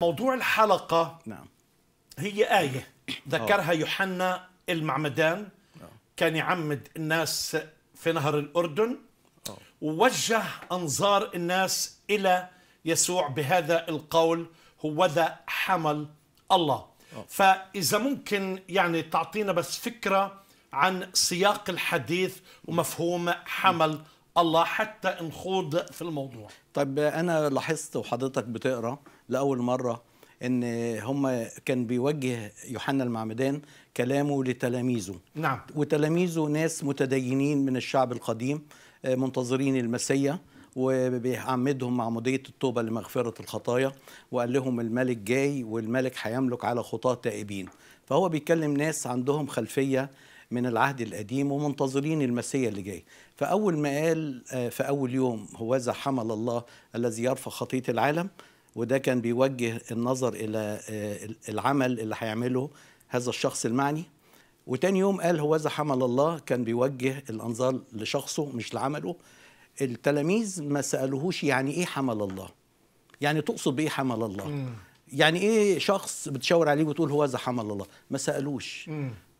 موضوع الحلقة نعم هي آية ذكرها آه. يوحنا المعمدان أوه. كان يعمد الناس في نهر الأردن أوه. ووجه أنظار الناس إلى يسوع بهذا القول هو ذا حمل الله أوه. فإذا ممكن يعني تعطينا بس فكرة عن سياق الحديث ومفهوم حمل الله حتى نخوض في الموضوع طيب انا لاحظت وحضرتك بتقرا لاول مره ان هم كان بيوجه يوحنا المعمدان كلامه لتلاميذه نعم وتلاميذه ناس متدينين من الشعب القديم آه، منتظرين المسيا وبيعمدهم معمودية التوبة لمغفرة الخطايا وقال لهم الملك جاي والملك هيملك على خطاة تائبين فهو بيكلم ناس عندهم خلفية من العهد القديم ومنتظرين المسيا اللي جاي فأول ما قال آه، في أول يوم هوذا حمل الله الذي يرفع خطية العالم وده كان بيوجه النظر إلى آه، العمل اللي هيعمله هذا الشخص المعني وتاني يوم قال هوذا حمل الله كان بيوجه الأنظار لشخصه مش لعمله التلاميذ ما سألوهوش يعني إيه حمل الله يعني تقصد بإيه حمل الله يعني ايه شخص بتشاور عليه وتقول هو ذا حمل الله ما سالوش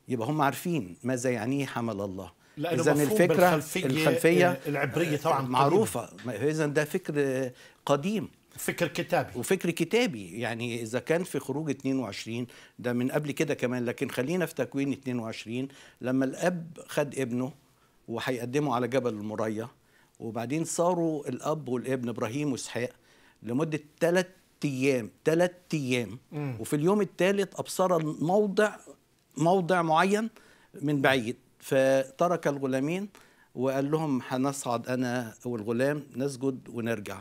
يبقى هم عارفين ماذا يعنيه حمل الله اذا الفكره الخلفيه, الخلفية العبريه طبعا آه، معروفه اذا ده فكر قديم فكر كتابي وفكر كتابي يعني اذا كان في خروج 22 ده من قبل كده كمان لكن خلينا في تكوين 22 لما الاب خد ابنه وهيقدمه على جبل المريه وبعدين صاروا الاب والابن ابراهيم واسحاق لمده ثلاث ايام ثلاث ايام وفي اليوم الثالث ابصر الموضع موضع معين من بعيد فترك الغلامين وقال لهم هنصعد انا والغلام نسجد ونرجع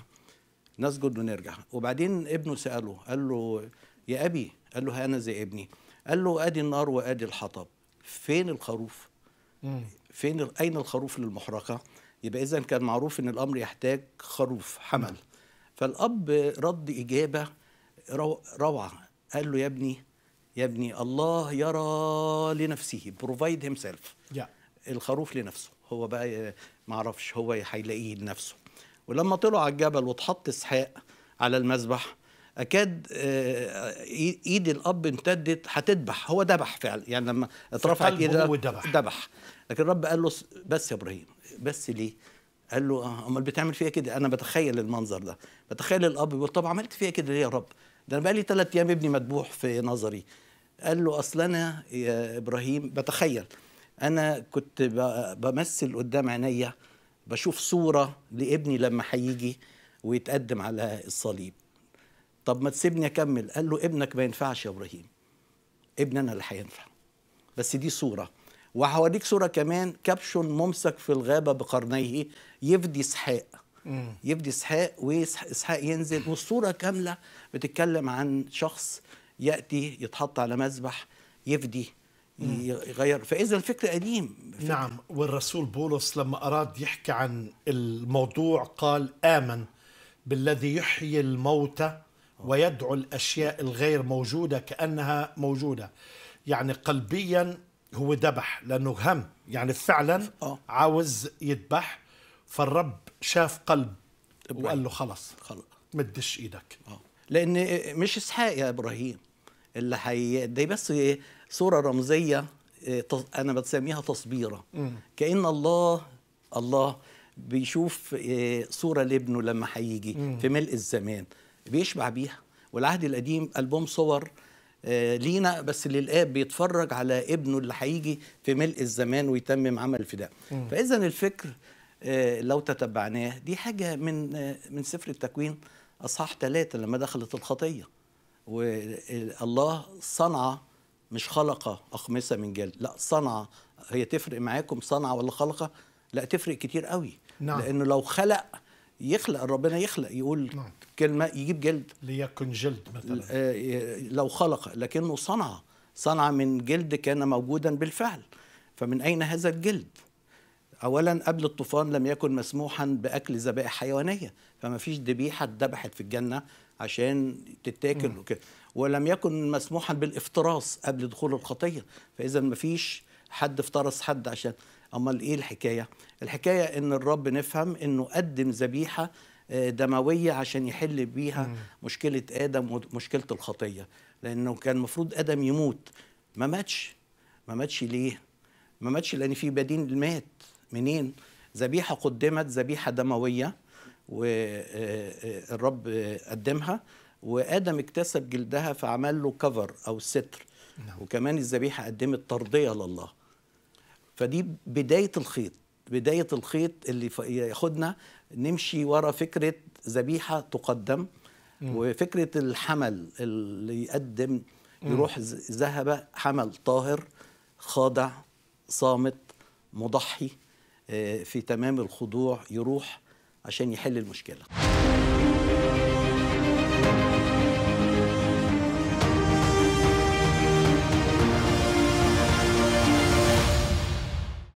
نسجد ونرجع وبعدين ابنه ساله قال له يا ابي قال له انا زي ابني قال له ادي النار وادي الحطب فين الخروف فين اين الخروف للمحرقه يبقى اذا كان معروف ان الامر يحتاج خروف حمل فالاب رد اجابه روعه قال له يا ابني يا ابني الله يرى لنفسه بروفايد هيم سيلف الخروف لنفسه هو بقى ما اعرفش هو هيلاقيه لنفسه ولما طلعوا على الجبل واتحط اسحاق على المذبح اكاد آه، ايد الاب امتدت هتذبح هو ذبح فعلا يعني لما اترفعت ايده ذبح لكن الرب قال له بس يا ابراهيم بس ليه قال له أه، امال بتعمل فيها كده انا بتخيل المنظر ده بتخيل الاب بيقول طب عملت فيها كده ليه يا رب ده انا بقى لي ثلاث ايام ابني مذبوح في نظري قال له اصل انا يا ابراهيم بتخيل انا كنت بمثل قدام عينيا بشوف صوره لابني لما هيجي ويتقدم على الصليب طب ما تسيبني اكمل قال له ابنك ما ينفعش يا ابراهيم ابني انا اللي هينفع بس دي صوره وهوريك صوره كمان كابشن ممسك في الغابه بقرنيه يفدي اسحاق يفدي اسحاق واسحاق ينزل والصوره كامله بتتكلم عن شخص ياتي يتحط على مذبح يفدي يغير فاذا الفكر قديم فكرة. نعم والرسول بولس لما اراد يحكي عن الموضوع قال امن بالذي يحيي الموتى ويدعو الاشياء الغير موجوده كانها موجوده يعني قلبيا هو ذبح لانه هم يعني فعلا آه. عاوز يذبح فالرب شاف قلب وقال له خلص خلص مدش ايدك آه. لان مش اسحاق يا ابراهيم اللي هي دي بس إيه، صوره رمزيه إيه، انا بسميها تصبيره كان الله الله بيشوف إيه، صوره لابنه لما هيجي في ملء الزمان بيشبع بيها والعهد القديم البوم صور لينا بس للاب بيتفرج على ابنه اللي هيجي في ملء الزمان ويتمم عمل الفداء فاذا الفكر لو تتبعناه دي حاجه من من سفر التكوين اصحاح ثلاثه لما دخلت الخطيه والله صنع مش خلق أقمصة من جلد لا صنع هي تفرق معاكم صنع ولا خلقة لا تفرق كتير قوي نعم. لأنه لو خلق يخلق ربنا يخلق يقول نعم. كلمة يجيب جلد ليكن جلد مثلا آه، لو خلق لكنه صنع صنع من جلد كان موجودا بالفعل فمن أين هذا الجلد؟ اولا قبل الطوفان لم يكن مسموحا باكل ذبائح حيوانيه فما فيش ذبيحه اتذبحت في الجنه عشان تتاكل مم. وكده ولم يكن مسموحا بالافتراس قبل دخول الخطيه فاذا ما فيش حد افترس حد عشان امال ايه الحكايه الحكايه ان الرب نفهم انه قدم ذبيحه آه، دمويه عشان يحل بيها مم. مشكله ادم ومشكله الخطيه لانه كان المفروض ادم يموت ما ماتش ما ماتش ليه ما ماتش لان في بديل مات منين ذبيحه قدمت ذبيحه دمويه والرب قدمها وادم اكتسب جلدها فعمل له كفر او ستر نعم. وكمان الذبيحه قدمت ترضيه لله فدي بدايه الخيط بدايه الخيط اللي ياخدنا نمشي ورا فكره ذبيحه تقدم وفكره الحمل اللي يقدم يروح ذهب حمل طاهر خاضع صامت مضحي آه، في تمام الخضوع يروح عشان يحل المشكله